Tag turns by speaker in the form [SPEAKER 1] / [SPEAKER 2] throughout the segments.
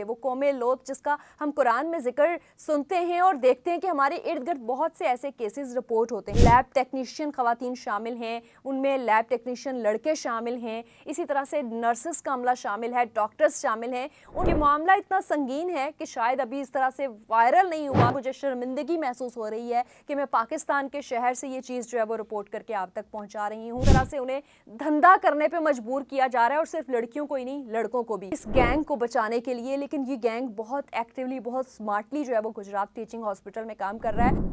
[SPEAKER 1] वो कौमे लोग जिसका हम कुरान में जिक्र सुनते हैं और देखते हैं कि हमारे इर्द गिर्द बहुत से ऐसे केसेस रिपोर्ट होते हैं लैब टेक्नीशियन खातन शामिल हैं उनमें लैब टेक्नीशियन लड़के शामिल हैं इसी तरह से नर्सिस का अमला शामिल है डॉक्टर्स शामिल हैं उनके मामला इतना संगीन है कि शायद अभी इस तरह से वायरल नहीं हुआ मुझे शर्मिंदगी महसूस हो रही है कि मैं पाकिस्तान के शहर से ये चीज़ जो है वो रिपोर्ट करके आप तक पहुँचा रही हूँ तरह से उन्हें धंधा करने पर मजबूर किया जा रहा है और सिर्फ लड़कियों को ही नहीं लड़कों को भी इस गैंग को बचाने के लिए लेकिन ये गैंग बहुत एक्टिवली बहुत स्मार्टली जो है वो गुजरात टीचिंग हॉस्पिटल में काम कर रहा है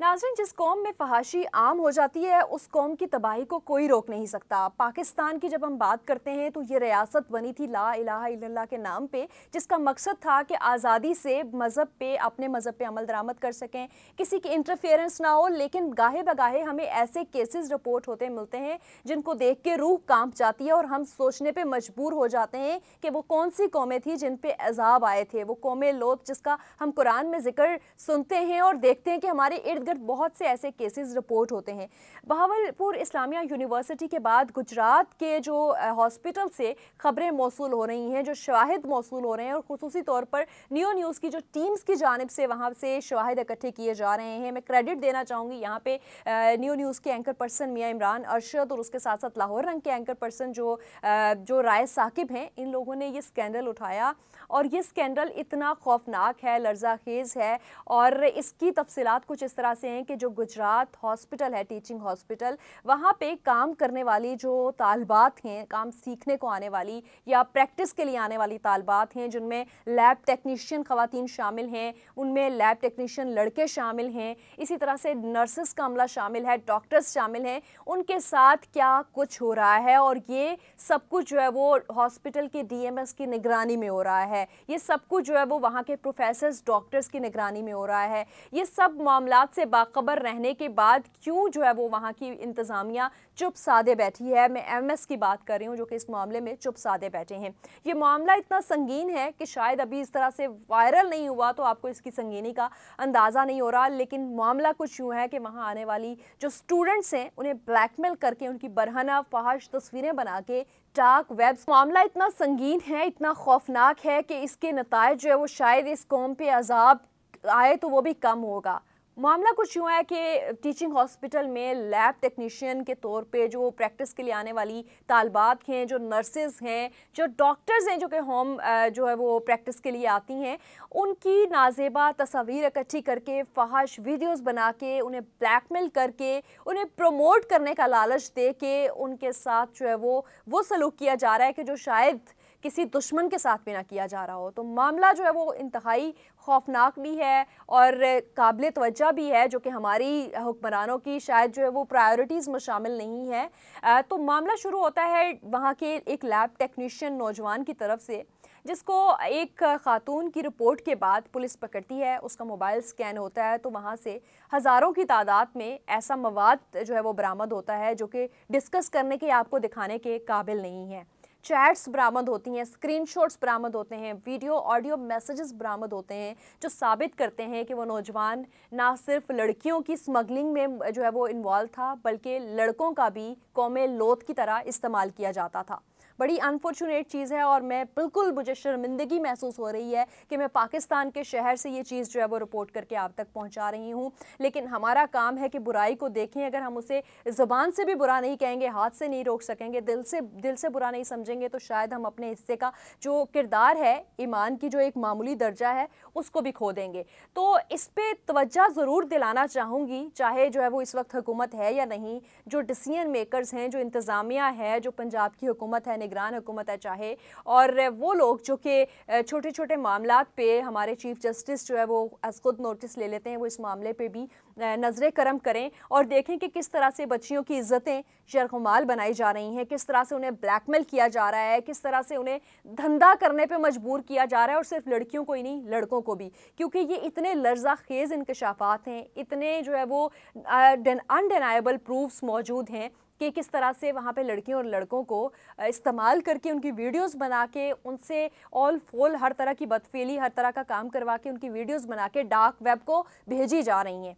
[SPEAKER 1] नाजरन जिस कौम में फहाशी आम हो जाती है उस कौम की तबाही को कोई रोक नहीं सकता पाकिस्तान की जब हम बात करते हैं तो ये रियासत बनी थी ला इलाहा के नाम पे जिसका मकसद था कि आज़ादी से मज़हब पे अपने मज़हब पे अमल दरामद कर सकें किसी की इंटरफेरेंस ना हो लेकिन गाहे बगाहे हमें ऐसे केसेस रिपोर्ट होते मिलते हैं जिनको देख के रूह काँप जाती है और हम सोचने पर मजबूर हो जाते हैं कि वो कौन सी कौमें थी जिन पर एजाब आए थे वो कौमें लोग जिसका हम कुरान में जिक्र सुनते हैं और देखते हैं कि हमारे इर्द मगर बहुत से ऐसे केसेस रिपोर्ट होते हैं बहावलपुर इस्लामिया यूनिवर्सिटी के बाद गुजरात के जो हॉस्पिटल से खबरें मौसू हो रही हैं जो शवाहद मौसू हो रहे हैं और खसूस तौर पर न्यू न्यूज़ की जो टीम्स की जानब से वहाँ से शवाहद इकट्ठे किए जा रहे हैं मैं क्रेडिट देना चाहूँगी यहाँ पर न्यू न्यूज़ के एंकर पर्सन मियाँ इमरान अरशद और उसके साथ साथ लाहौर रंग के एंकर पर्सन जो जो राय साकिब हैं इन लोगों ने ये स्कैंडल उठाया और ये स्कैंडल इतना खौफनाक है लर्जा खेज़ है और इसकी तफसलत कुछ इस तरह से हैं कि जो गुजरात हॉस्पिटल है टीचिंग हॉस्पिटल वहाँ पे काम करने वाली जो तालबात हैं काम सीखने को आने वाली या प्रैक्टिस के लिए आने वाली तालबात हैं जिनमें लैब टेक्नीशियन खातन शामिल हैं उनमें लैब टेक्नीशियन लड़के शामिल हैं इसी तरह से नर्सिस का अमला शामिल है डॉक्टर्स शामिल हैं उनके साथ क्या कुछ हो रहा है और ये सब कुछ जो है वो हॉस्पिटल के डी की निगरानी में हो रहा है ये सब कुछ जो है वो वहाँ के प्रोफेसर्स डॉक्टर्स की निगरानी में हो रहा है ये सब मामला से बाखबर रहने के बाद क्यों जो है वो वहाँ की इंतज़ामिया चुप साधे बैठी है मैं एम की बात कर रही हूँ जो कि इस मामले में चुप साधे बैठे हैं ये मामला इतना संगीन है कि शायद अभी इस तरह से वायरल नहीं हुआ तो आपको इसकी संगीनी का अंदाज़ा नहीं हो रहा लेकिन मामला कुछ यूँ है कि वहाँ आने वाली जो स्टूडेंट्स हैं उन्हें ब्लैकमेल करके उनकी बरहना फहाश तस्वीरें बना के डार्क वेब मामला इतना संगीन है इतना खौफनाक है कि इसके नतज जो है वो शायद इस कौम पे अजाब आए तो वो भी कम होगा मामला कुछ यूँ है कि टीचिंग हॉस्पिटल में लैब टेक्नीशियन के तौर पे जो प्रैक्टिस के लिए आने वाली तालबात हैं जो नर्सेज हैं जो डॉक्टर्स हैं जो कि होम जो है वो प्रैक्टिस के लिए आती हैं उनकी नाजेबा तस्वीर इकट्ठी करके फहाश वीडियोस बना के उन्हें ब्लैकमेल करके उन्हें प्रमोट करने का लालच दे के उनके साथ जो है वो वो सलूक किया जा रहा है कि जो शायद किसी दुश्मन के साथ भी ना किया जा रहा हो तो मामला जो है वो इंतहाई खौफनाक भी है और काबिल तोज्जा भी है जो कि हमारी हुक्मरानों की शायद जो है वो प्रायोरिटीज़ में शामिल नहीं है तो मामला शुरू होता है वहाँ के एक लैब टेक्नीशियन नौजवान की तरफ से जिसको एक खातून की रिपोर्ट के बाद पुलिस पकड़ती है उसका मोबाइल स्कैन होता है तो वहाँ से हज़ारों की तादाद में ऐसा मवाद जो है वो बरामद होता है जो कि डिस्कस करने के आपको दिखाने के काबिल नहीं है चैट्स बरामद होती हैं स्क्रीनशॉट्स बरामद होते हैं वीडियो ऑडियो मैसेजेस बरामद होते हैं जो साबित करते हैं कि वो नौजवान ना सिर्फ लड़कियों की स्मगलिंग में जो है वो इन्वॉल्व था बल्कि लड़कों का भी कौम लोत की तरह इस्तेमाल किया जाता था बड़ी अनफॉर्चुनेट चीज़ है और मैं बिल्कुल मुझे शर्मिंदगी महसूस हो रही है कि मैं पाकिस्तान के शहर से ये चीज़ जो है वो रिपोर्ट करके आप तक पहुँचा रही हूँ लेकिन हमारा काम है कि बुराई को देखें अगर हम उसे ज़बान से भी बुरा नहीं कहेंगे हाथ से नहीं रोक सकेंगे दिल से दिल से बुरा नहीं समझेंगे तो शायद हम अपने हिस्से का जो किरदार है ईमान की जो एक मामूली दर्जा है उसको भी खो देंगे तो इस पर तवज्जा ज़रूर दिलाना चाहूँगी चाहे जो है वो इस वक्त हुकूमत है या नहीं जो डिसीजन मेकरस हैं जो इंतज़ामिया है जो पंजाब की हुकूमत है निगरान हुकूमत है चाहे और वो लोग जो कि छोटे छोटे मामला पे हमारे चीफ जस्टिस जो है वो खुद नोटिस ले लेते हैं वो इस मामले पर भी नज़र करम करें और देखें कि किस तरह से बच्चियों की इज़्ज़तें शरखुमाल बनाई जा रही हैं किस तरह से उन्हें ब्लैकमेल किया जा रहा है किस तरह से उन्हें धंधा करने पर मजबूर किया जा रहा है और सिर्फ लड़कियों को ही नहीं लड़कों को भी क्योंकि ये इतने लर्जा खेज़ इंकशाफात हैं इतने जो है वो अनडेनाइबल प्रूफ्स मौजूद हैं कि किस तरह से वहाँ पे लड़कियों और लड़कों को इस्तेमाल करके उनकी वीडियोस बना के उनसे ऑल फोल हर तरह की बदफेली हर तरह का काम करवा के उनकी वीडियोस बना के डार्क वेब को भेजी जा रही हैं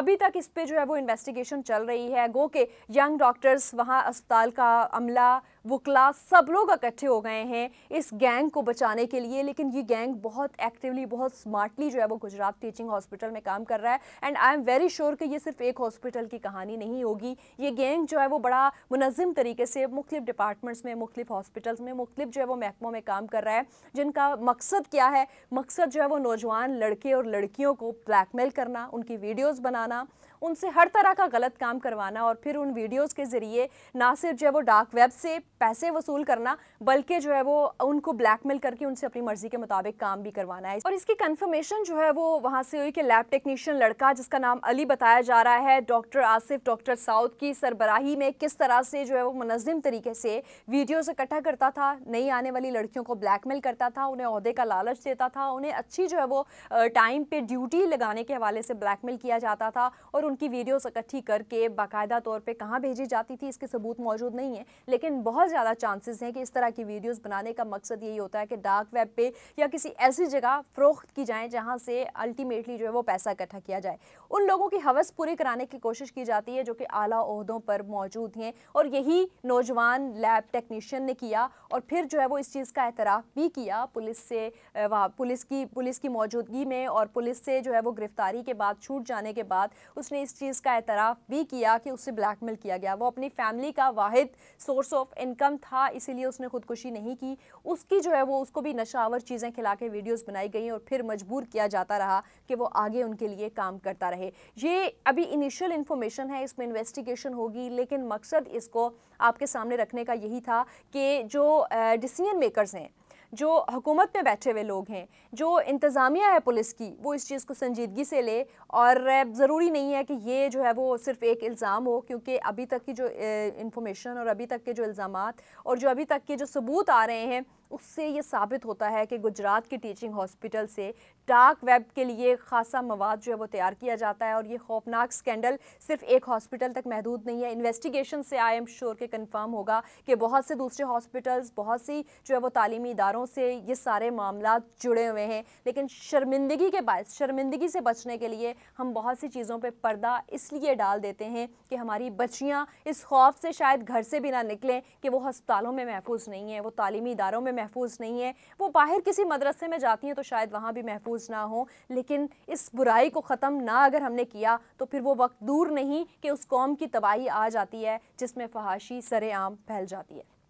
[SPEAKER 1] अभी तक इस पर जो है वो इन्वेस्टिगेशन चल रही है गो के यंग डॉक्टर्स वहाँ अस्पताल का अमला वो क्लास सब लोग इकट्ठे हो गए हैं इस गैंग को बचाने के लिए लेकिन ये गैंग बहुत एक्टिवली बहुत स्मार्टली जो है वो गुजरात टीचिंग हॉस्पिटल में काम कर रहा है and I am very sure कि ये सिर्फ एक हॉस्पिटल की कहानी नहीं होगी ये गैंग जो है वो बड़ा मुनज़म तरीके से मुख्तु डिपार्टमेंट्स में मुख्तु हॉस्पिटल्स में मुख्तु जो है वो महकमों में काम कर रहा है जिनका मकसद क्या है मकसद जो है वो नौजवान लड़के और लड़कियों को ब्लैकमेल करना उनकी वीडियोज़ बनाना उनसे हर तरह का गलत काम करवाना और फिर उन वीडियोज़ के ज़रिए ना सिर्फ जो है वो डार्क वेब से पैसे वसूल करना बल्कि जो है वो उनको ब्लैकमेल करके उनसे अपनी मर्जी के मुताबिक काम भी करवाना है और इसकी कंफर्मेशन जो है वो वहाँ से हुई कि लैब टेक्नीशियन लड़का जिसका नाम अली बताया जा रहा है डॉक्टर आसिफ डॉक्टर साउद की सरबराही में किस तरह से जो है वो मनजम तरीके से वीडियोज़ इकट्ठा करता था नई आने वाली लड़कियों को ब्लैकमेल करता था उन्हें अहदे का लालच देता था उन्हें अच्छी जो है वो टाइम पर ड्यूटी लगाने के हवाले से ब्लैकमेल किया जाता था और उनकी वीडियोज़ इकट्ठी करके बाकायदा तौर पर कहाँ भेजी जाती थी इसके सबूत मौजूद नहीं है लेकिन बहुत ज़्यादा चांसेस हैं कि इस तरह की वीडियोस बनाने का मकसद यही होता है कि डार्क वेब पे या किसी ऐसी जगह फ़रोख्त की जाए जहाँ से अल्टीमेटली जो है वो पैसा इकट्ठा किया जाए उन लोगों की हवस पूरी कराने की कोशिश की जाती है जो कि आला अहदों पर मौजूद हैं और यही नौजवान लैब टेक्नीशियन ने किया और फिर जो है वो इस चीज़ का एतराफ़ भी किया पुलिस से वहाँ पुलिस की पुलिस की मौजूदगी में और पुलिस से जो है वो गिरफ्तारी के बाद छूट जाने के बाद उसने इस चीज़ का एतराफ़ भी किया कि उससे ब्लैकमेल किया गया वो अपनी फैमिली का वाद सोर्स ऑफ इन इनकम था इसीलिए उसने खुदकुशी नहीं की उसकी जो है वो उसको भी नशावर चीज़ें खिला के वीडियोज़ बनाई गई और फिर मजबूर किया जाता रहा कि वो आगे उनके लिए काम करता रहे ये अभी इनिशियल इन्फॉर्मेशन है इसमें इन्वेस्टिगेशन होगी लेकिन मकसद इसको आपके सामने रखने का यही था कि जो डिसीजन मेकरस हैं जो हुकूमत में बैठे हुए लोग हैं जो इंतज़ामिया है पुलिस की वो इस चीज़ को संजीदगी से ले और ज़रूरी नहीं है कि ये जो है वो सिर्फ एक इल्ज़ाम हो क्योंकि अभी तक की जो इंफॉर्मेशन और अभी तक के जो इल्ज़ाम और जो अभी तक के जो सबूत आ रहे हैं उससे ये साबित होता है कि गुजरात के टीचिंग हॉस्पिटल से डार्क वेब के लिए खासा मवाद जो है वो तैयार किया जाता है और ये खौफनाक स्कैंडल सिर्फ एक हॉस्पिटल तक महदूद नहीं है इन्वेस्टिगेशन से आई एम श्योर के कन्फर्म होगा कि बहुत से दूसरे हॉस्पिटल्स बहुत सी जो है वो तालीमी इदारों से ये सारे मामला जुड़े हुए हैं लेकिन शर्मिंदगी के बायस शर्मिंदगी से बचने के लिए हम बहुत सी चीज़ों पर पर्दा इसलिए डाल देते हैं कि हमारी बच्चियाँ इस खौफ से शायद घर से भी ना निकलें कि वो हस्पतालों में महफूज नहीं हैं वो तालीमी इदारों में महफूज नहीं है वो बाहर किसी मदरसे में जाती हैं तो शायद वहाँ भी महफूज ना हो लेकिन इस बुराई को ख़त्म ना अगर हमने किया तो फिर वो वक्त दूर नहीं कि उस कौम की तबाही आ जाती है जिसमें फहाशी सरेआम फैल जाती है